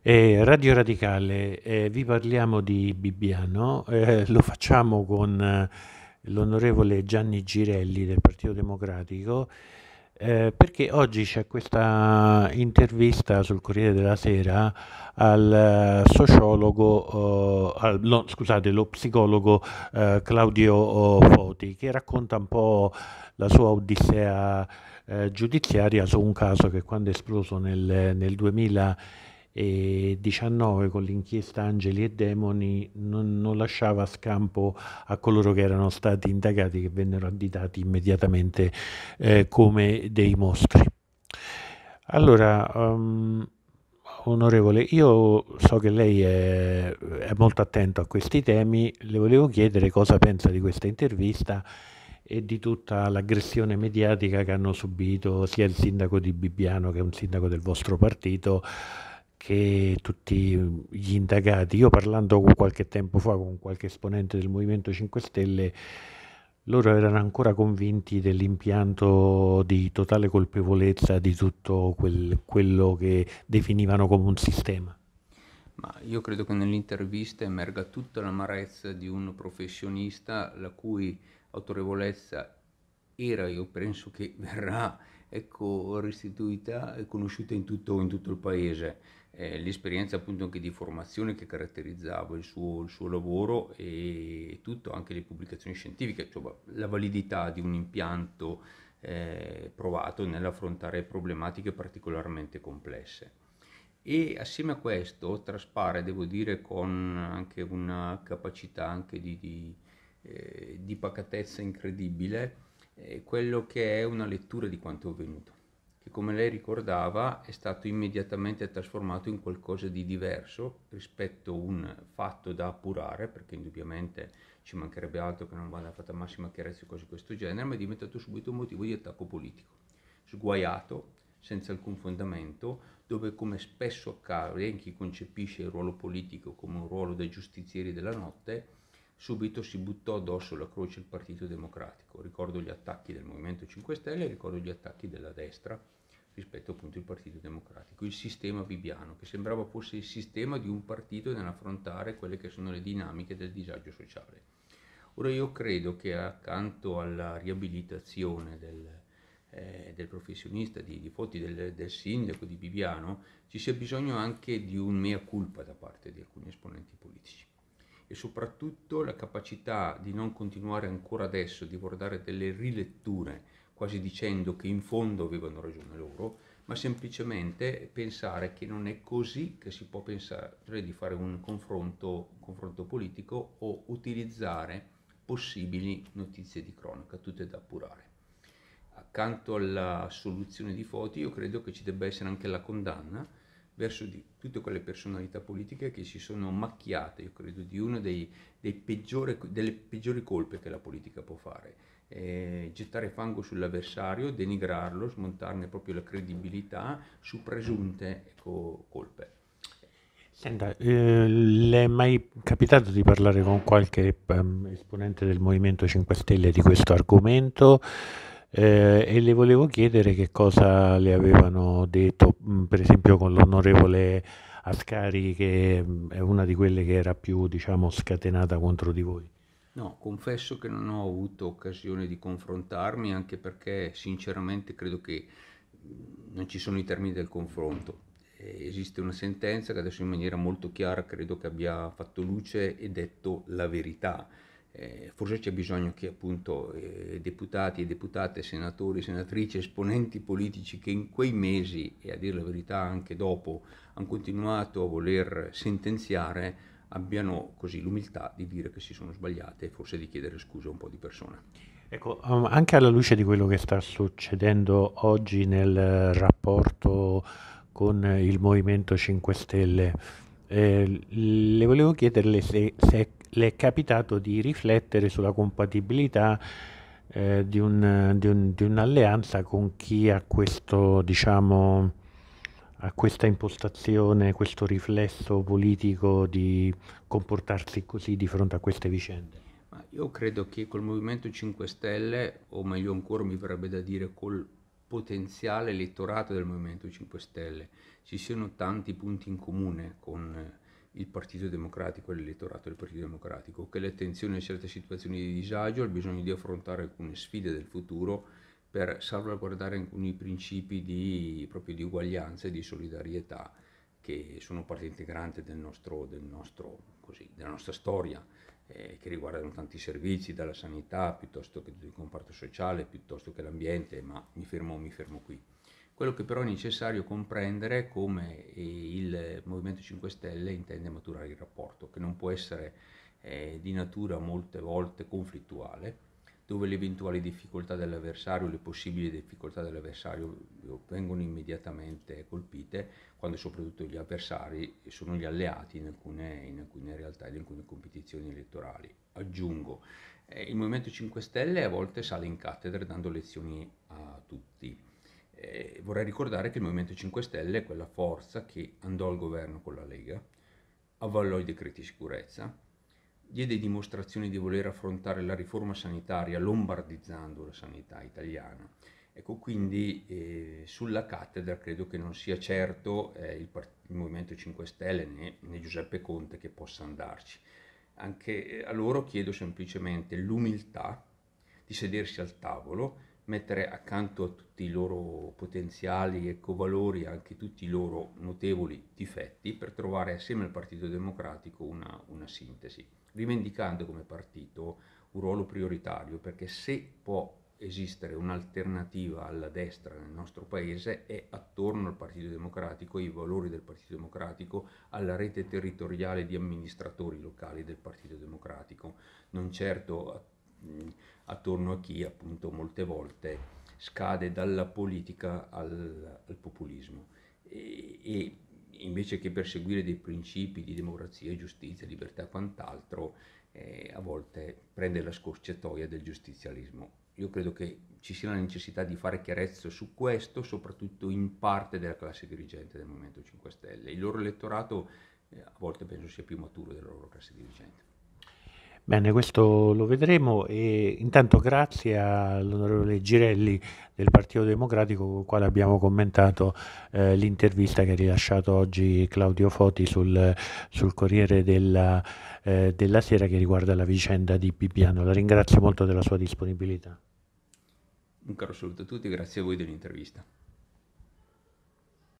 Eh, Radio Radicale, eh, vi parliamo di Bibbiano, eh, lo facciamo con eh, l'onorevole Gianni Girelli del Partito Democratico, eh, perché oggi c'è questa intervista sul Corriere della Sera al eh, sociologo, al, no, scusate, lo psicologo Claudio Foti, che racconta un po' la sua odissea giudiziaria su un caso che quando è esploso nel, nel 2000 e 19 con l'inchiesta Angeli e Demoni non, non, lasciava scampo a coloro che erano stati indagati che vennero additati immediatamente eh, come dei mostri. Allora, um, onorevole, io so che lei è, è molto attento a questi temi, le volevo chiedere cosa pensa di questa intervista e di tutta l'aggressione mediatica che hanno subito sia il sindaco di Bibbiano che un sindaco del vostro partito che tutti gli indagati. Io parlando qualche tempo fa con qualche esponente del Movimento 5 Stelle, loro erano ancora convinti dell'impianto di totale colpevolezza di tutto quel, quello che definivano come un sistema. Ma io credo che nell'intervista emerga tutta l'amarezza di un professionista la cui autorevolezza era, io penso che verrà ecco, restituita e conosciuta in tutto, in tutto il paese. Eh, l'esperienza appunto anche di formazione che caratterizzava il suo, il suo lavoro e tutto, anche le pubblicazioni scientifiche, insomma la validità di un impianto eh, provato nell'affrontare problematiche particolarmente complesse. E assieme a questo traspare, devo dire, con anche una capacità anche di, di, eh, di pacatezza incredibile, quello che è una lettura di quanto è avvenuto, che come lei ricordava è stato immediatamente trasformato in qualcosa di diverso rispetto a un fatto da appurare, perché indubbiamente ci mancherebbe altro che non vada fatta massima chiarezza e cose di questo genere, ma è diventato subito un motivo di attacco politico, sguaiato, senza alcun fondamento, dove come spesso accade in chi concepisce il ruolo politico come un ruolo dei giustizieri della notte, subito si buttò addosso la croce il Partito Democratico. Ricordo gli attacchi del Movimento 5 Stelle, e ricordo gli attacchi della destra rispetto appunto al Partito Democratico, il sistema bibiano, che sembrava fosse il sistema di un partito nell'affrontare quelle che sono le dinamiche del disagio sociale. Ora io credo che accanto alla riabilitazione del, eh, del professionista, di, di Fotti, del, del, sindaco di Bibiano, ci sia bisogno anche di un mea culpa da parte di alcuni esponenti politici e soprattutto la capacità di non continuare ancora adesso, di guardare delle riletture, quasi dicendo che in fondo avevano ragione loro, ma semplicemente pensare che non è così che si può pensare di fare un confronto, un confronto politico o utilizzare possibili notizie di cronaca, tutte da appurare. Accanto alla soluzione di foto io credo che ci debba essere anche la condanna, verso di tutte quelle personalità politiche che si sono macchiate, io credo, di una dei, dei peggiore, delle peggiori colpe che la politica può fare. Eh, gettare fango sull'avversario, denigrarlo, smontarne proprio la credibilità su presunte ecco, colpe. Senta, eh, le è mai capitato di parlare con qualche ehm, esponente del Movimento 5 Stelle di questo argomento? eh, e le volevo chiedere che cosa le avevano detto, mm, per esempio con l'onorevole Ascari, che mm, è una di quelle che era più diciamo, scatenata contro di voi. No, confesso che non ho avuto occasione di confrontarmi, anche perché sinceramente credo che mm, non ci sono i termini del confronto. Eh, esiste una sentenza che adesso in maniera molto chiara credo che abbia fatto luce e detto la verità eh, forse c'è bisogno che appunto eh, deputati e deputate, senatori, senatrici, esponenti politici che in quei mesi e a dire la verità anche dopo hanno continuato a voler sentenziare abbiano così l'umiltà di dire che si sono sbagliate e forse di chiedere scusa a un po' di persone. Ecco, um, anche alla luce di quello che sta succedendo oggi nel eh, rapporto con il Movimento 5 Stelle, eh, le volevo chiederle se, se è le è capitato di riflettere sulla compatibilità eh, di, un, di, un, di, un'alleanza con chi ha questo, diciamo, ha questa impostazione, questo riflesso politico di comportarsi così di fronte a queste vicende? Ma io credo che col Movimento 5 Stelle, o meglio ancora mi verrebbe da dire col potenziale elettorato del Movimento 5 Stelle, ci siano tanti punti in comune con eh, il Partito Democratico e l'elettorato del Partito Democratico, che l'attenzione a certe situazioni di disagio, il bisogno di affrontare alcune sfide del futuro per salvaguardare alcuni principi di, proprio di uguaglianza e di solidarietà che sono parte integrante del nostro, del nostro, così, della nostra storia, eh, che riguardano tanti servizi, dalla sanità piuttosto che il comparto sociale, piuttosto che l'ambiente, ma mi fermo, mi fermo qui. Quello che però è necessario comprendere è come eh, il Movimento 5 Stelle intende maturare il rapporto, che non può essere eh, di natura molte volte conflittuale, dove le eventuali difficoltà dell'avversario, le possibili difficoltà dell'avversario eh, vengono immediatamente colpite, quando soprattutto gli avversari sono gli alleati in alcune, in alcune realtà e in alcune competizioni elettorali. Aggiungo, eh, il Movimento 5 Stelle a volte sale in cattedra dando lezioni a tutti eh, vorrei ricordare che il Movimento 5 Stelle è quella forza che andò al governo con la Lega, avvallò i decreti sicurezza, diede dimostrazioni di voler affrontare la riforma sanitaria lombardizzando la sanità italiana. Ecco, quindi eh, sulla cattedra credo che non sia certo eh, il, il, Movimento 5 Stelle né, né Giuseppe Conte che possa andarci. Anche eh, a loro chiedo semplicemente l'umiltà di sedersi al tavolo mettere accanto a tutti i loro potenziali e covalori anche tutti i loro notevoli difetti per trovare assieme al Partito Democratico una, una sintesi, rivendicando come partito un ruolo prioritario perché se può esistere un'alternativa alla destra nel nostro paese è attorno al Partito Democratico, ai valori del Partito Democratico, alla rete territoriale di amministratori locali del Partito Democratico, non certo attorno attorno a chi appunto molte volte scade dalla politica al, al populismo e, e, invece che perseguire dei principi di democrazia, giustizia, libertà e quant'altro, eh, a volte prende la scorciatoia del giustizialismo. Io credo che ci sia la necessità di fare chiarezza su questo, soprattutto in parte della classe dirigente del Movimento 5 Stelle. Il loro elettorato eh, a volte penso sia più maturo della loro classe dirigente. Bene, questo lo vedremo e intanto grazie all'onorevole Girelli del Partito Democratico con il quale abbiamo commentato eh, l'intervista che ha rilasciato oggi Claudio Foti sul, sul Corriere della, eh, della Sera che riguarda la vicenda di Bibbiano. La ringrazio molto della sua disponibilità. Un caro saluto a tutti, grazie a voi dell'intervista.